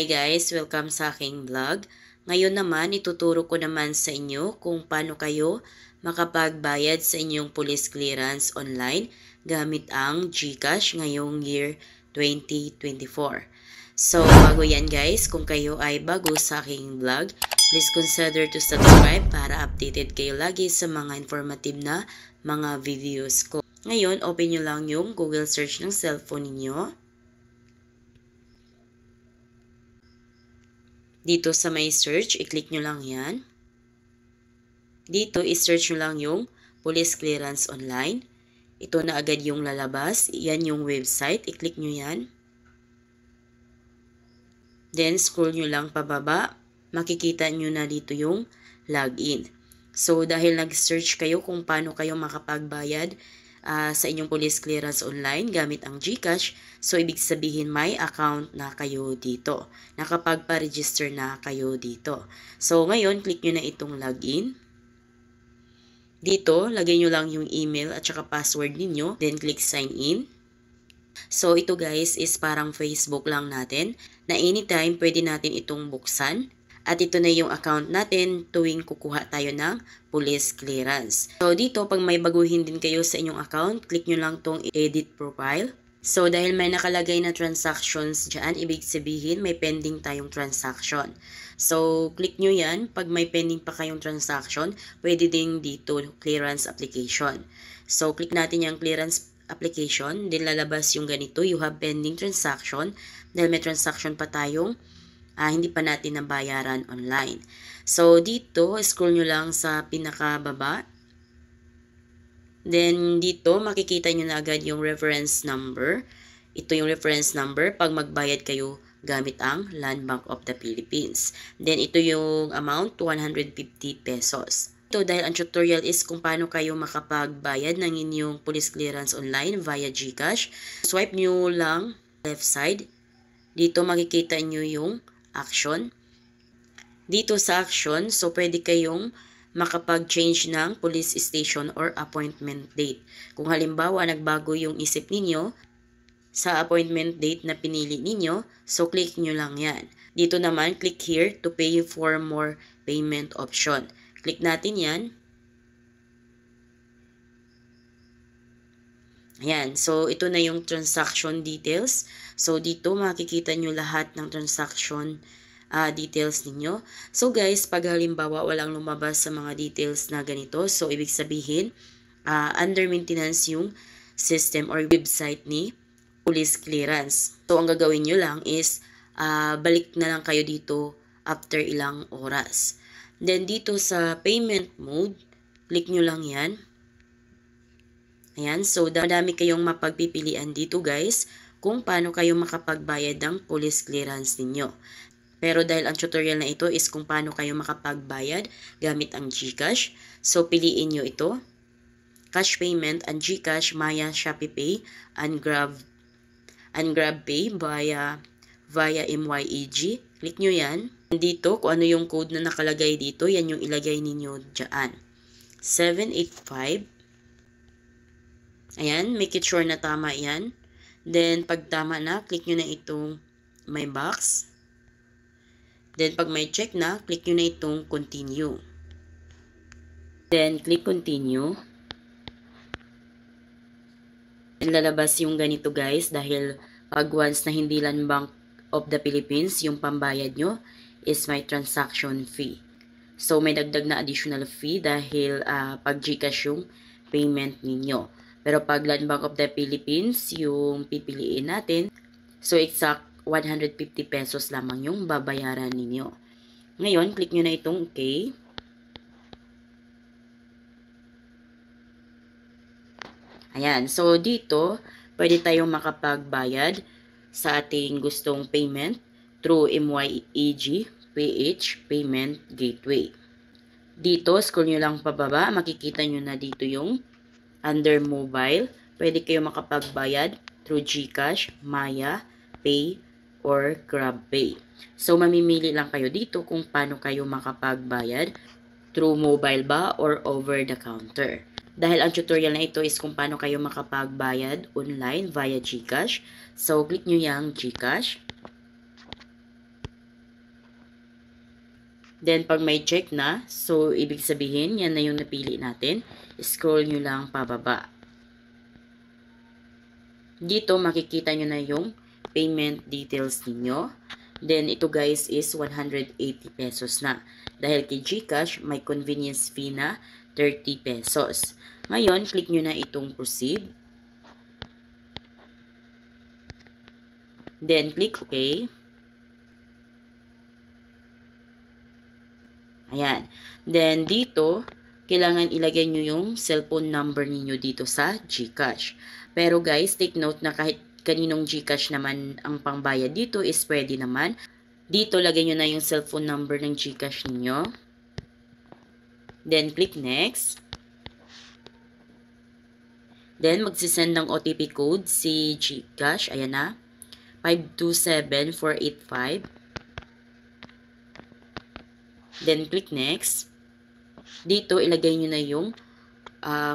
Hi guys! Welcome sa aking vlog. Ngayon naman, ituturo ko naman sa inyo kung paano kayo makapagbayad sa inyong police clearance online gamit ang GCash ngayong year 2024. So, bago yan guys, kung kayo ay bago sa aking vlog, please consider to subscribe para updated kayo lagi sa mga informative na mga videos ko. Ngayon, open nyo lang yung Google search ng cellphone ninyo. Dito sa may search, i-click nyo lang yan. Dito, i-search nyo lang yung Police Clearance Online. Ito na agad yung lalabas. Yan yung website. I-click nyo yan. Then, scroll nyo lang pababa. Makikita nyo na dito yung login. So, dahil nag-search kayo kung paano kayo makapagbayad uh, sa inyong police clearance online gamit ang GCash. So, ibig sabihin may account na kayo dito. Nakapagpa-register na kayo dito. So, ngayon, click nyo na itong login. Dito, lagay nyo lang yung email at saka password ninyo. Then, click sign in. So, ito guys is parang Facebook lang natin na anytime pwede natin itong buksan. At ito na yung account natin tuwing kukuha tayo ng police clearance. So dito, pag may baguhin din kayo sa inyong account, click nyo lang tong edit profile. So dahil may nakalagay na transactions dyan, ibig sabihin may pending tayong transaction. So click nyo yan. Pag may pending pa kayong transaction, pwede ding dito clearance application. So click natin yung clearance application, din lalabas yung ganito, you have pending transaction, dahil may transaction pa tayong uh, hindi pa natin nabayaran online. So, dito, scroll nyo lang sa pinakababa. Then, dito, makikita nyo na agad yung reference number. Ito yung reference number pag magbayad kayo gamit ang Land Bank of the Philippines. Then, ito yung amount, 150 pesos. Ito dahil ang tutorial is kung paano kayo makapagbayad ng inyong police clearance online via GCash. Swipe nyo lang left side. Dito makikita nyo yung action. Dito sa action, so pwede kayong makapag-change ng police station or appointment date. Kung halimbawa nagbago yung isip ninyo sa appointment date na pinili ninyo, so click nyo lang yan. Dito naman, click here to pay for more payment option. Click natin yan. Ayan, so ito na yung transaction details. So dito makikita nyo lahat ng transaction uh, details ninyo. So guys, pag halimbawa walang lumabas sa mga details na ganito, so ibig sabihin, uh, under maintenance yung system or website ni police clearance. So ang gagawin nyo lang is uh, balik na lang kayo dito after ilang oras. Then dito sa payment mode, click nyo lang yan. Ayan, so dami kayong mapagpipilian dito guys kung paano kayo makapagbayad ng police clearance ninyo. Pero dahil ang tutorial na ito is kung paano kayo makapagbayad gamit ang GCash, so piliin nyo ito. Cash payment ang GCash, Maya, Shopee Pay, and Grab, and Grab GrabPay via, via MYEG. Click nyo yan. Dito, kung ano yung code na nakalagay dito, yan yung ilagay ninyo dyan. 785 Ayan, make it sure na tama yan. Then, pag tama na, click nyo na itong my box. Then, pag may check na, click nyo na itong continue. Then, click continue. And lalabas yung ganito guys dahil pag uh, once na hindi land bank of the Philippines, yung pambayad nyo is my transaction fee. So, may dagdag na additional fee dahil uh, pag Gcash yung payment ninyo. Pero pag Land Bank of the Philippines, yung pipiliin natin, so exact 150 pesos lamang yung babayaran ninyo. Ngayon, click nyo na itong okay. Ayan. So, dito, pwede tayong makapagbayad sa ating gustong payment through MYEG PH Payment Gateway. Dito, scroll nyo lang pababa, makikita nyo na dito yung Under mobile, pwede kayo makapagbayad through GCash, Maya, Pay, or GrabPay. So, mamimili lang kayo dito kung paano kayo makapagbayad through mobile ba or over the counter. Dahil ang tutorial na ito is kung paano kayo makapagbayad online via GCash. So, click nyo yung GCash. Then, pag may check na, so, ibig sabihin, yan na yung napili natin. Scroll nyo lang pababa. Dito, makikita nyo na yung payment details ninyo. Then, ito guys is 180 pesos na. Dahil kay Gcash, may convenience fee na 30 pesos. Ngayon, click nyo na itong proceed. Then, click Okay. Ayan. Then, dito, kailangan ilagay nyo yung cellphone number ninyo dito sa GCash. Pero guys, take note na kahit kaninong GCash naman ang pangbayad dito is pwede naman. Dito, lagay nyo na yung cellphone number ng GCash ninyo. Then, click next. Then, magsisend ng OTP code si GCash. Ayan na. 527485. Then, click next. Dito, ilagay nyo na yung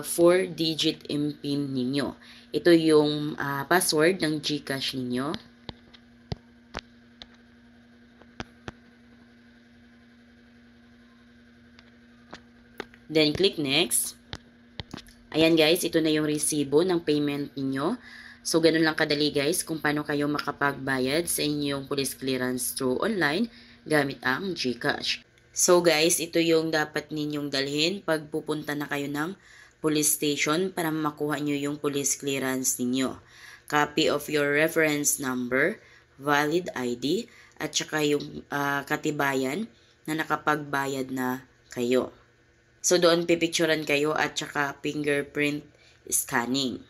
4-digit ah, uh, MPIN ninyo. Ito yung uh, password ng GCash ninyo. Then, click next. Ayan guys, ito na yung resibo ng payment ninyo. So, ganun lang kadali guys kung paano kayo makapagbayad sa inyong police clearance through online gamit ang GCash. So guys, ito yung dapat ninyong dalhin pag pupunta na kayo ng police station para makuha nyo yung police clearance ninyo. Copy of your reference number, valid ID, at saka yung uh, katibayan na nakapagbayad na kayo. So doon pipicturan kayo at saka fingerprint scanning.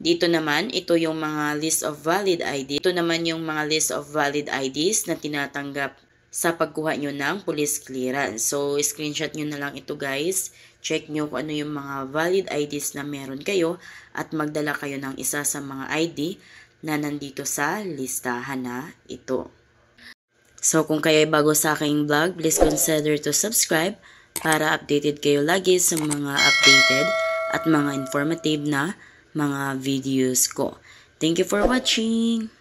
Dito naman, ito yung mga list of valid ID. Ito naman yung mga list of valid IDs na tinatanggap sa pagkuha nyo ng police clearance. So, screenshot nyo na lang ito guys. Check nyo kung ano yung mga valid IDs na meron kayo at magdala kayo ng isa sa mga ID na nandito sa listahan na ito. So, kung kayo ay bago sa aking vlog, please consider to subscribe para updated kayo lagi sa mga updated at mga informative na mga videos ko. Thank you for watching!